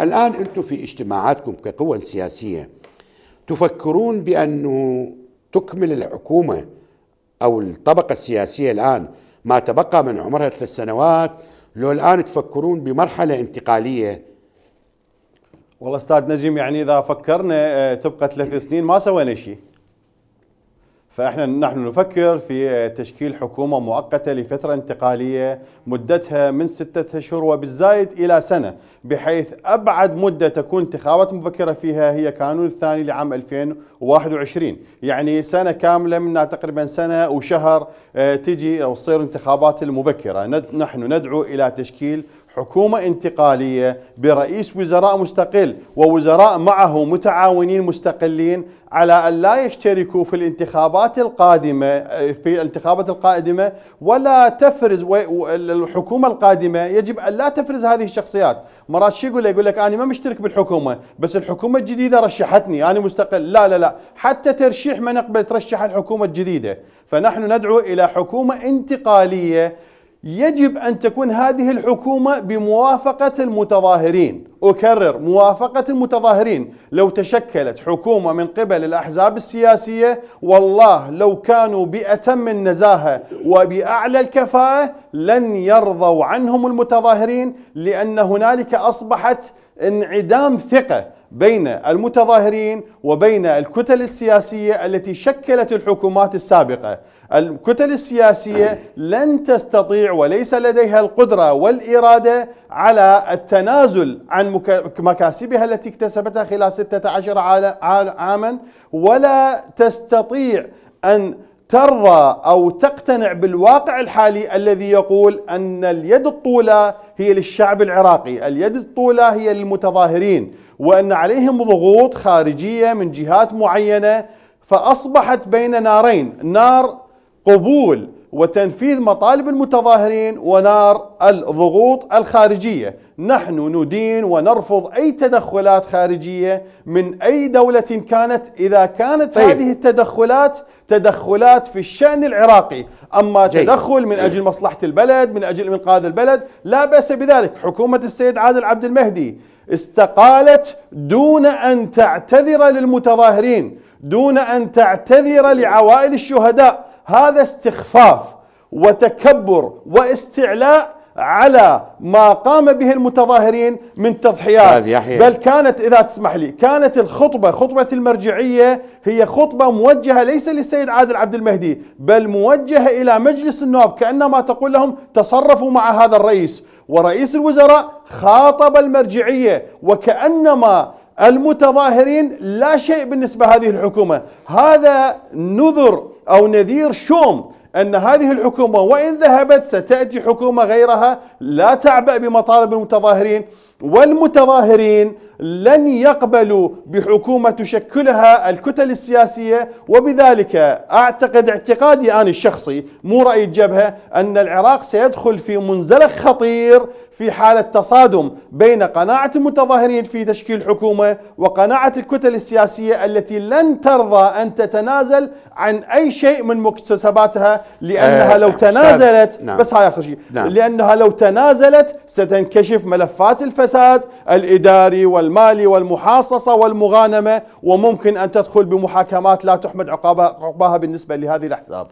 الآن أنتم في اجتماعاتكم كقوى سياسية تفكرون بأنه تكمل الحكومة أو الطبقة السياسية الآن ما تبقى من عمرها ثلاث سنوات لو الآن تفكرون بمرحلة انتقالية والله أستاذ نجم يعني إذا فكرنا آه، تبقى ثلاث سنين ما سوينا شيء فاحنا نحن نفكر في تشكيل حكومه مؤقته لفتره انتقاليه مدتها من سته اشهر وبالزايد الى سنه بحيث ابعد مده تكون انتخابات مبكره فيها هي كانون الثاني لعام 2021 يعني سنه كامله منها تقريبا سنه وشهر آه، تجي او تصير انتخابات المبكره نحن ندعو الى تشكيل حكومة انتقالية برئيس وزراء مستقل ووزراء معه متعاونين مستقلين على أن لا يشتركوا في الانتخابات القادمة في الانتخابات القادمة ولا تفرز الحكومة القادمة يجب أن لا تفرز هذه الشخصيات مرات شو يقول يقول لك أنا ما مشترك بالحكومة بس الحكومة الجديدة رشحتني أنا مستقل لا لا لا حتى ترشيح من قبل ترشح الحكومة الجديدة فنحن ندعو إلى حكومة انتقالية يجب أن تكون هذه الحكومة بموافقة المتظاهرين أكرر موافقة المتظاهرين لو تشكلت حكومة من قبل الأحزاب السياسية والله لو كانوا بأتم النزاهة وبأعلى الكفاءة لن يرضوا عنهم المتظاهرين لأن هنالك أصبحت انعدام ثقة بين المتظاهرين وبين الكتل السياسية التي شكلت الحكومات السابقة الكتل السياسية لن تستطيع وليس لديها القدرة والإرادة على التنازل عن مكاسبها التي اكتسبتها خلال 16 عاما ولا تستطيع أن ترضى أو تقتنع بالواقع الحالي الذي يقول أن اليد الطولة هي للشعب العراقي اليد الطولة هي للمتظاهرين وأن عليهم ضغوط خارجية من جهات معينة فأصبحت بين نارين نار قبول وتنفيذ مطالب المتظاهرين ونار الضغوط الخارجية نحن ندين ونرفض أي تدخلات خارجية من أي دولة كانت إذا كانت طيب. هذه التدخلات تدخلات في الشأن العراقي أما جيد. تدخل من أجل مصلحة البلد من أجل إنقاذ البلد لا بأس بذلك حكومة السيد عادل عبد المهدي استقالت دون أن تعتذر للمتظاهرين دون أن تعتذر لعوائل الشهداء هذا استخفاف وتكبر واستعلاء على ما قام به المتظاهرين من تضحيات بل كانت إذا تسمح لي كانت الخطبة خطبة المرجعية هي خطبة موجهة ليس للسيد عادل عبد المهدي بل موجهة إلى مجلس النواب كأنما تقول لهم تصرفوا مع هذا الرئيس ورئيس الوزراء خاطب المرجعية وكأنما المتظاهرين لا شيء بالنسبة هذه الحكومة هذا نذر أو نذير شوم أن هذه الحكومة وإن ذهبت ستأتي حكومة غيرها لا تعبأ بمطالب المتظاهرين والمتظاهرين لن يقبلوا بحكومة تشكلها الكتل السياسية وبذلك أعتقد اعتقادي أنا الشخصي مو رأي الجبهة أن العراق سيدخل في منزلق خطير في حالة تصادم بين قناعة المتظاهرين في تشكيل حكومة وقناعة الكتل السياسية التي لن ترضى أن تتنازل عن أي شيء من مكتسباتها لأنها آه، لو تنازلت نعم. بس هاي آخر شيء نعم. لأنها لو تنازلت ستنكشف ملفات الفساد الإداري وال والمال والمحاصصة والمغانمة وممكن أن تدخل بمحاكمات لا تحمد عقباها بالنسبة لهذه الأحزاب